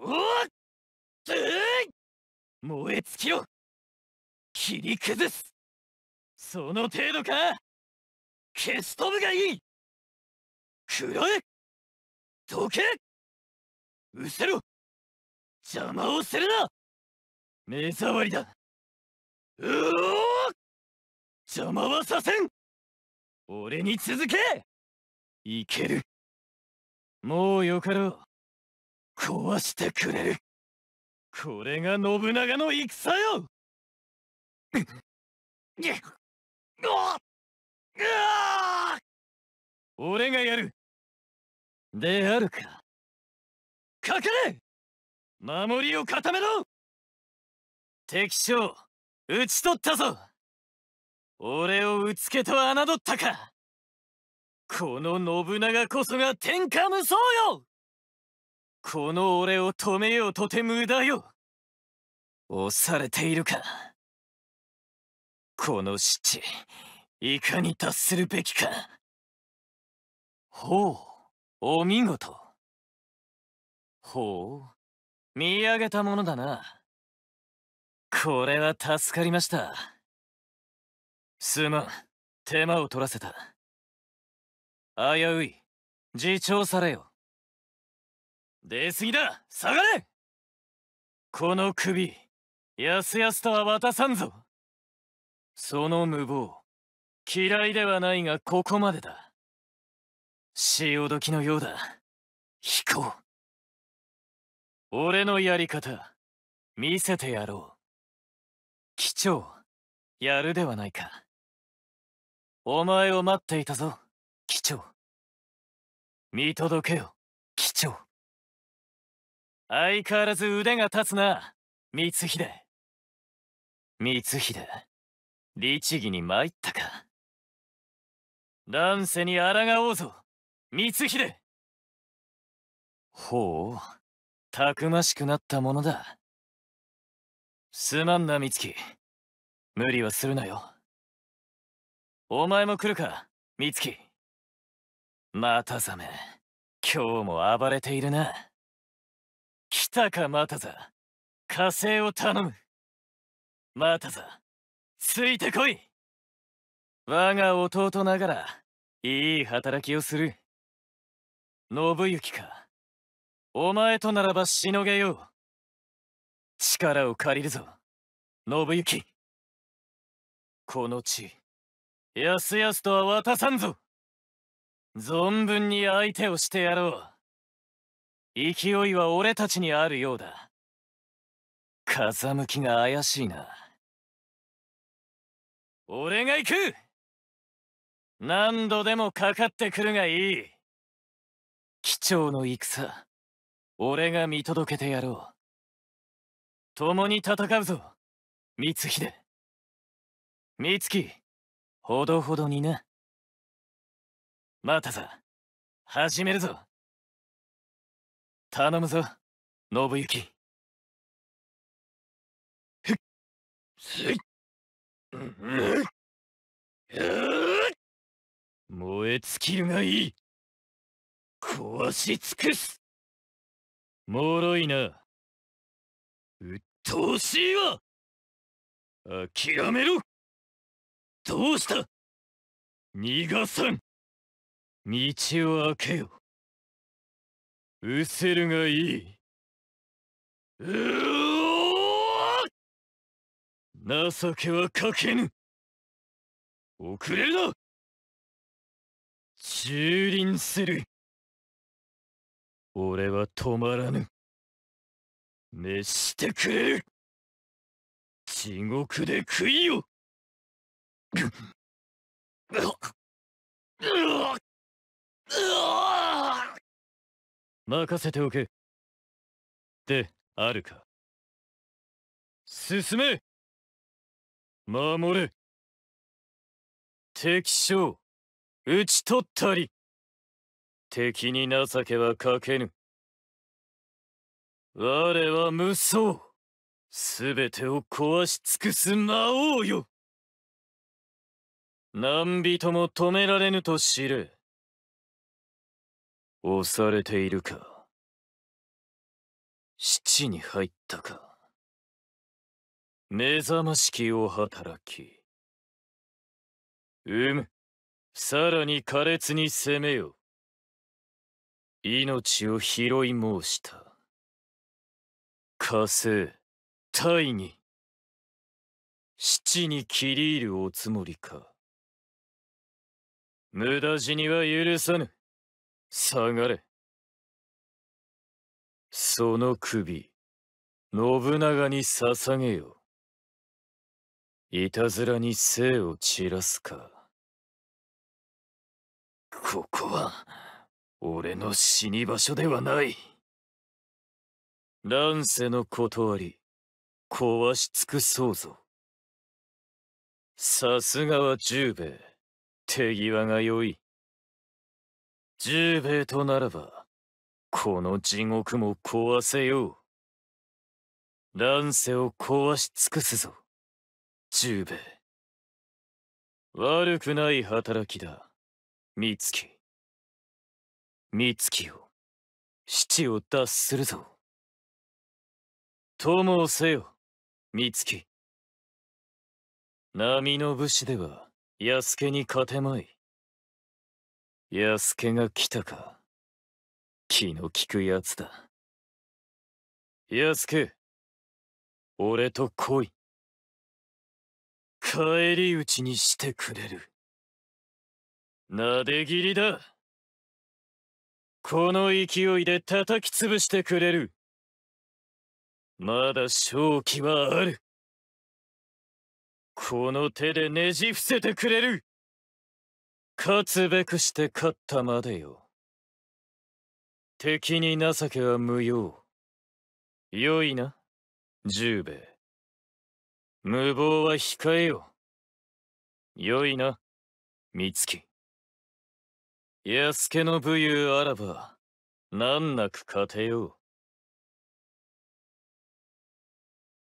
おっつ燃え尽きろ切り崩すその程度か消し飛ぶがいい食らえどけ失せろ邪魔をするな目障りだうお邪魔はさせん俺に続けいけるもうよかろう壊してくれるこれが信長の戦よ俺がやるであるかかかれ守りを固めろ敵将討ち取ったぞ俺をうつけと侮ったかこの信長こそが天下無双よこの俺を止めようとて無駄よ押されているかこの地いかに達するべきかほうお見事ほう見上げたものだなこれは助かりましたすまん手間を取らせた危うい自重されよ出過ぎだ下がれこの首やすやすとは渡さんぞその無謀嫌いではないがここまでだ潮時のようだ飛行俺のやり方見せてやろう機長やるではないかお前を待っていたぞ機長見届けよ相変わらず腕が立つな光秀光秀律儀に参ったか乱世に抗おうぞ光秀ほうたくましくなったものだすまんな光月無理はするなよお前も来るか光月またざめ今日も暴れているなたかまたざ火星を頼むまたざついてこい我が弟ながらいい働きをする信行かお前とならばしのげよう力を借りるぞ信行この地やすやすとは渡さんぞ存分に相手をしてやろう勢いは俺たちにあるようだ風向きが怪しいな俺が行く何度でもかかってくるがいい貴重の戦俺が見届けてやろう共に戦うぞ光秀光月ほどほどになまたさ始めるぞ頼むぞ信行ふっすい燃え尽きるがいい壊し尽くす脆いな鬱陶しいわ諦めろどうした逃がさん道を開けよ失せるがいい。情けはかけぬ遅れるな蹂躙する俺は止まらぬ召してくれる地獄で食いよううう任せておけ。で、あるか。進め守れ敵将、討ち取ったり敵に情けはかけぬ。我は無双すべてを壊し尽くす魔王よ何人も止められぬと知れ。押されているか七に入ったか目覚ましきお働きうむさらに苛烈に攻めよ命を拾い申した火星大義七に切り入るおつもりか無駄死には許さぬ下がれその首信長に捧げよいたずらに生を散らすかここは俺の死に場所ではない乱世の断り壊し尽くそうぞさすがは十兵衛手際が良い十兵衛とならば、この地獄も壊せよう。乱世を壊し尽くすぞ、十兵衛。悪くない働きだ、三月。三月よ、七を脱するぞ。友をせよ、三月。波の武士では、安家に勝てまい。安助が来たか。気の利くやつだ。安助、俺と来い。帰り討ちにしてくれる。なで切りだ。この勢いで叩き潰してくれる。まだ勝機はある。この手でねじ伏せてくれる。勝つべくして勝ったまでよ。敵に情けは無用。良いな、十兵衛。無謀は控えよ。良いな、三月。安家の武勇あらば、難なく勝てよう。